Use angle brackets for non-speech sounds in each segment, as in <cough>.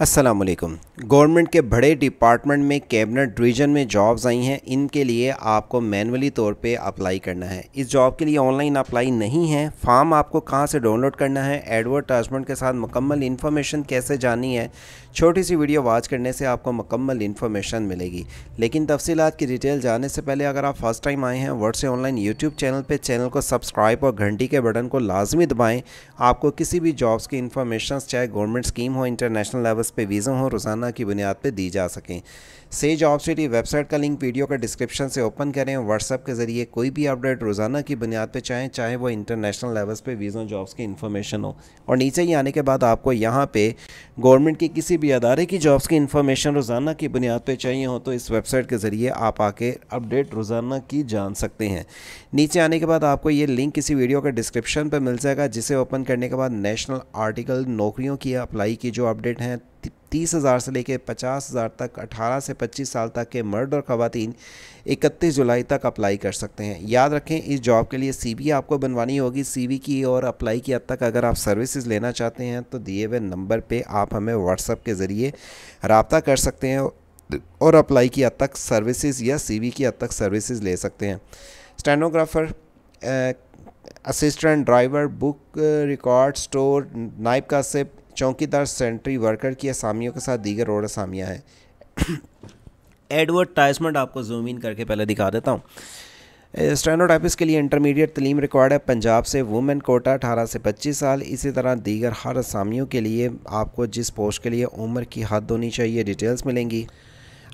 असलकम गवर्नमेंट के बड़े डिपार्टमेंट में कैबिनेट डिवीज़न में जॉब्स आई हैं इनके लिए आपको मैनुअली तौर पे अप्लाई करना है इस जॉब के लिए ऑनलाइन अप्लाई नहीं है फॉर्म आपको कहाँ से डाउनलोड करना है एडवर्टाइजमेंट के साथ मुकम्मल इन्फॉर्मेशन कैसे जानी है छोटी सी वीडियो वॉच करने से आपको मुकम्मल इन्फॉर्मेशन मिलेगी लेकिन तफसीत की डिटेल जानने से पहले अगर आप फर्स्ट टाइम आए हैं वर्ड से ऑनलाइन यूट्यूब चैनल पर चैनल को सब्सक्राइब और घंटी के बटन को लाजमी दबाएँ आपको किसी भी जॉब्स की इन्फॉर्मेशन चाहे गवर्नमेंट स्कीम हो इंटरनेशनल लेवल सिलेबस पे वीज़ा हो रोज़ाना की बुनियाद पर दी जा सकें से जॉब सिटी वेबसाइट का लिंक वीडियो का डिस्क्रिप्शन से ओपन करें व्हाट्सअप के ज़रिए कोई भी अपडेट रोज़ाना की बुनियाद पर चाहें चाहे वो इंटरनेशनल लेवल्स पे वीज़ा जॉब्स की इन्फॉर्मेशन हो और नीचे ही आने के बाद आपको यहाँ पे गवर्नमेंट के किसी भी अदारे की जॉब्स की इन्फॉर्मेशन रोज़ाना की बुनियाद पर चाहिए हो तो इस वेबसाइट के ज़रिए आप आके अपडेट रोज़ाना की जान सकते हैं नीचे आने के बाद आपको ये लिंक किसी वीडियो का डिस्क्रिप्शन पर मिल जाएगा जिसे ओपन करने के बाद नेशनल आर्टिकल नौकरियों की अप्लाई की जो अपडेट हैं तीस हज़ार से लेकर पचास हज़ार तक अठारह से पच्चीस साल तक के मर्द और खातन इकतीस जुलाई तक अप्लाई कर सकते हैं याद रखें इस जॉब के लिए सी आपको बनवानी होगी सी की और अप्लाई की हद तक अगर आप सर्विसेज लेना चाहते हैं तो दिए हुए नंबर पर आप हमें व्हाट्सअप के ज़रिए रबता कर सकते हैं और अप्लाई की हद तक सर्विसेज या सीवी की हद तक सर्विसेज ले सकते हैं stenographer assistant driver book record store नाइब का सिप चौकीदार सेंट्री वर्कर की असामियों के साथ दीगर और असामियाँ हैं <coughs> एडवर्टाइजमेंट आपको जूम इन करके पहले दिखा देता हूँ स्टेनोटाइपिस के लिए इंटरमीडिएट तलीम रिकॉर्ड है पंजाब से वुमेन कोटा अठारह से पच्चीस साल इसी तरह दीगर हर असामियों के लिए आपको जिस पोस्ट के लिए उम्र की हद होनी चाहिए डिटेल्स मिलेंगी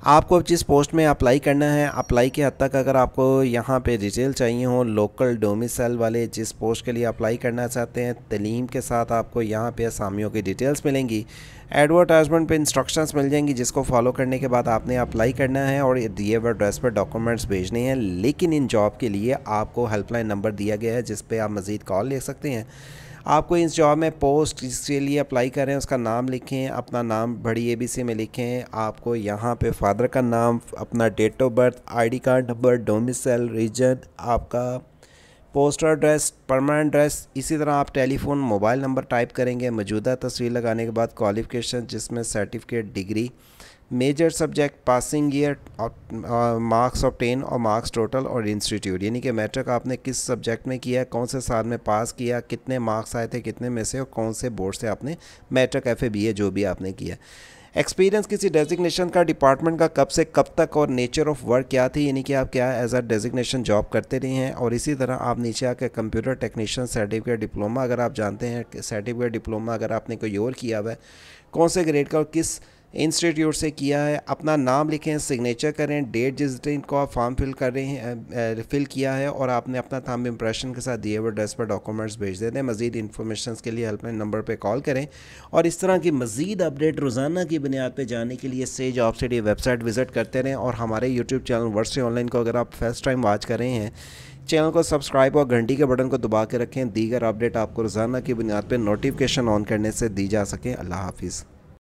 आपको अब जिस पोस्ट में अप्लाई करना है अप्लाई के हद तक अगर आपको यहाँ पे डिटेल चाहिए हो लोकल डोमिसल वाले जिस पोस्ट के लिए अप्लाई करना चाहते हैं तलीम के साथ आपको यहाँ पे असामियों की डिटेल्स मिलेंगी एडवर्टाइजमेंट पे इंस्ट्रक्शंस मिल जाएंगी जिसको फॉलो करने के बाद आपने अप्लाई करना है और दिए हुए एड्रेस पर डॉक्यूमेंट्स भेजने हैं लेकिन इन जॉब के लिए आपको हेल्पलाइन नंबर दिया गया है जिस पर आप मज़ीद कॉल ले सकते हैं आपको इस जॉब में पोस्ट जिसके लिए अप्लाई करें उसका नाम लिखें अपना नाम बड़ी एबीसी में लिखें आपको यहाँ पे फादर का नाम अपना date of birth ID card number domicile region आपका पोस्टर एड्रेस परमानेंट एड्रेस इसी तरह आप टेलीफोन मोबाइल नंबर टाइप करेंगे मौजूदा तस्वीर लगाने के बाद क्वालिफ़िकेशन जिसमें certificate degree major subject passing year marks obtain और मार्क्स टोटल और इंस्टीट्यूट यानी कि मैट्रिक आपने किस सब्जेक्ट में किया कौन से साल में पास किया कितने मार्क्स आए थे कितने में से और कौन से बोर्ड से आपने मैट्रिक एफ ए जो भी आपने किया एक्सपीरियंस किसी डेजिग्नेशन का डिपार्टमेंट का कब से कब तक और नेचर ऑफ वर्क क्या थी यानी कि आप क्या एज अ डेजिग्नेशन जॉब करते रहे हैं और इसी तरह आप नीचे आके कंप्यूटर टेक्नीशियन सर्टिफिकेट डिप्लोमा अगर आप जानते हैं सर्टिफिकेट डिप्लोमा अगर आपने कोई और किया हुआ है कौन से ग्रेड का और किस इंस्टीट्यूट से किया है अपना नाम लिखें सिग्नेचर करें डेट जिस दिन को आप फॉर्म फिल कर रहे हैं फिल किया है और आपने अपना थाम इम्प्रेशन के साथ दिए हुए ड्रेस पर डॉक्यूमेंट्स भेज देते हैं मजीद इन्फॉर्मेशन के लिए हेल्पलाइन नंबर पर कॉल करें और इस तरह की मजीद अपडेट रोज़ाना की बुनियाद पर जाने के लिए से जॉब स्टडी वेबसाइट विज़िट करते रहें और हमारे यूट्यूब चैनल वर्ष से ऑनलाइन को अगर आप फर्स्ट टाइम वॉच कर रहे हैं चैनल को सब्सक्राइब और घंटी के बटन को दबा के रखें दीगर अपडेट आपको रोज़ाना की बुनियाद पर नोटिफिकेशन ऑन करने से दी जा सकें अल्लाह हाफिज़